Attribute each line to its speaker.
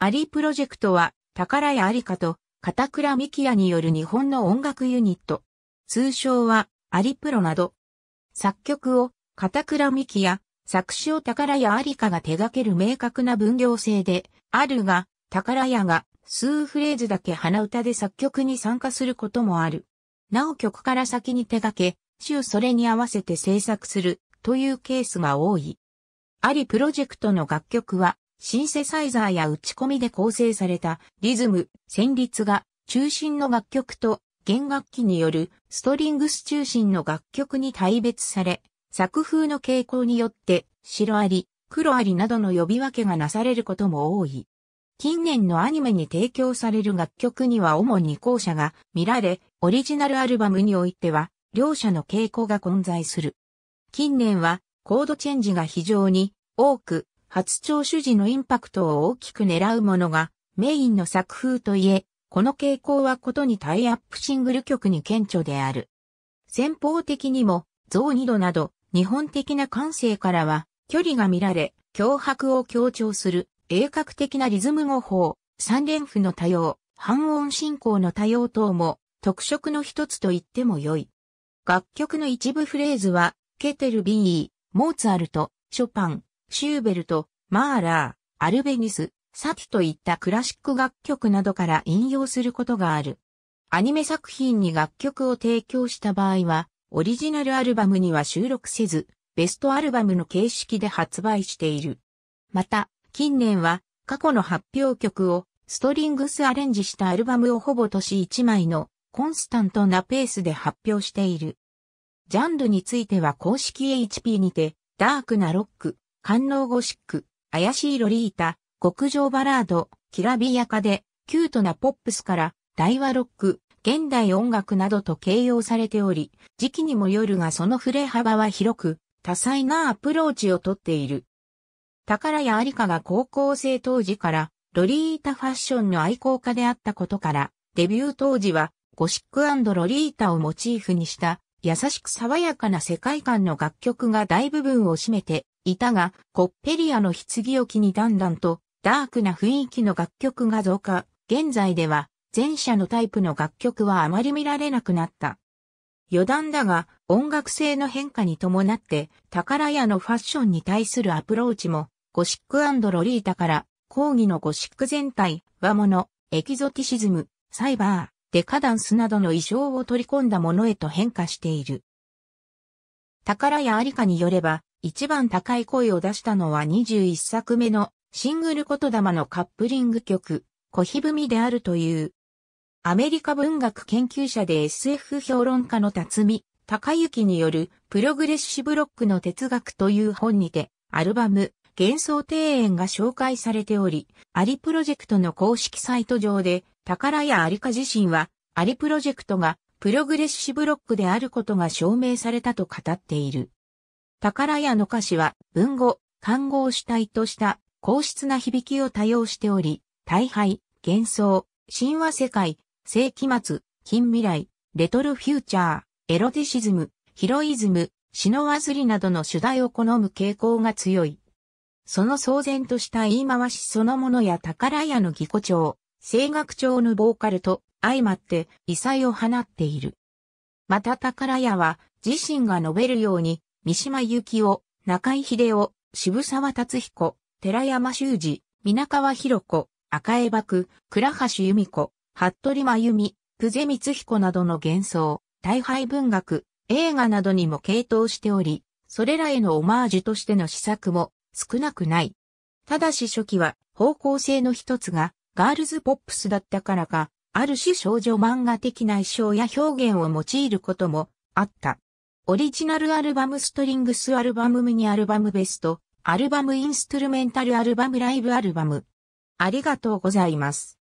Speaker 1: アリプロジェクトは、宝屋アリカと、片倉希也による日本の音楽ユニット。通称は、アリプロなど。作曲を、片倉希也、作詞を宝屋アリカが手掛ける明確な分業制で、あるが、宝屋が、数フレーズだけ鼻歌で作曲に参加することもある。なお曲から先に手掛け、週それに合わせて制作するというケースが多い。アリプロジェクトの楽曲はシンセサイザーや打ち込みで構成されたリズム、旋律が中心の楽曲と弦楽器によるストリングス中心の楽曲に大別され、作風の傾向によって白あり、黒ありなどの呼び分けがなされることも多い。近年のアニメに提供される楽曲には主に後者が見られ、オリジナルアルバムにおいては、両者の傾向が混在する。近年は、コードチェンジが非常に多く、初聴取時のインパクトを大きく狙うものがメインの作風といえ、この傾向はことにタイアップシングル曲に顕著である。先方的にも、像二度など、日本的な感性からは、距離が見られ、脅迫を強調する、鋭角的なリズム語法、三連符の多様、半音進行の多様等も、特色の一つと言っても良い。楽曲の一部フレーズは、ケテル・ビー、モーツァルト、ショパン、シューベルト、マーラー、アルベニス、サティといったクラシック楽曲などから引用することがある。アニメ作品に楽曲を提供した場合は、オリジナルアルバムには収録せず、ベストアルバムの形式で発売している。また、近年は過去の発表曲をストリングスアレンジしたアルバムをほぼ年1枚のコンスタントなペースで発表している。ジャンルについては公式 HP にて、ダークなロック、官能ゴシック、怪しいロリータ、極上バラード、きらびやかで、キュートなポップスから、大和ロック、現代音楽などと形容されており、時期にもよるがその触れ幅は広く、多彩なアプローチをとっている。宝ありかが高校生当時から、ロリータファッションの愛好家であったことから、デビュー当時は、ゴシックロリータをモチーフにした、優しく爽やかな世界観の楽曲が大部分を占めていたが、コッペリアの棺を機にだんだんとダークな雰囲気の楽曲が増加。現在では前者のタイプの楽曲はあまり見られなくなった。余談だが、音楽性の変化に伴って、宝屋のファッションに対するアプローチも、ゴシックロリータから、講義のゴシック全体、和物、エキゾティシズム、サイバー、デカダンスなどの衣装を取り込んだものへと変化している。宝屋ありかによれば、一番高い声を出したのは21作目のシングル言霊のカップリング曲、小日文であるという。アメリカ文学研究者で SF 評論家の辰巳隆行によるプログレッシブロックの哲学という本にて、アルバム、幻想庭園が紹介されており、アリプロジェクトの公式サイト上で、宝やアリカ自身は、アリプロジェクトがプログレッシブロックであることが証明されたと語っている。宝屋の歌詞は文語、漢語を主体とした高質な響きを多用しており、大敗、幻想、神話世界、世紀末、近未来、レトルフューチャー、エロティシズム、ヒロイズム、シノワズリなどの主題を好む傾向が強い。その騒然とした言い回しそのものや宝屋の技巧調、声楽調のボーカルと相まって異彩を放っている。また宝屋は自身が述べるように三島由紀夫、中井秀夫、渋沢達彦、寺山修司、皆川博子、赤江幕、倉橋由美子、服部真由美、久世光彦などの幻想、大敗文学、映画などにも傾倒しており、それらへのオマージュとしての試作も少なくない。ただし初期は方向性の一つがガールズポップスだったからか、ある種少女漫画的な衣装や表現を用いることもあった。オリジナルアルバムストリングスアルバムミニアルバムベスト、アルバムインストゥルメンタルアルバムライブアルバム。ありがとうございます。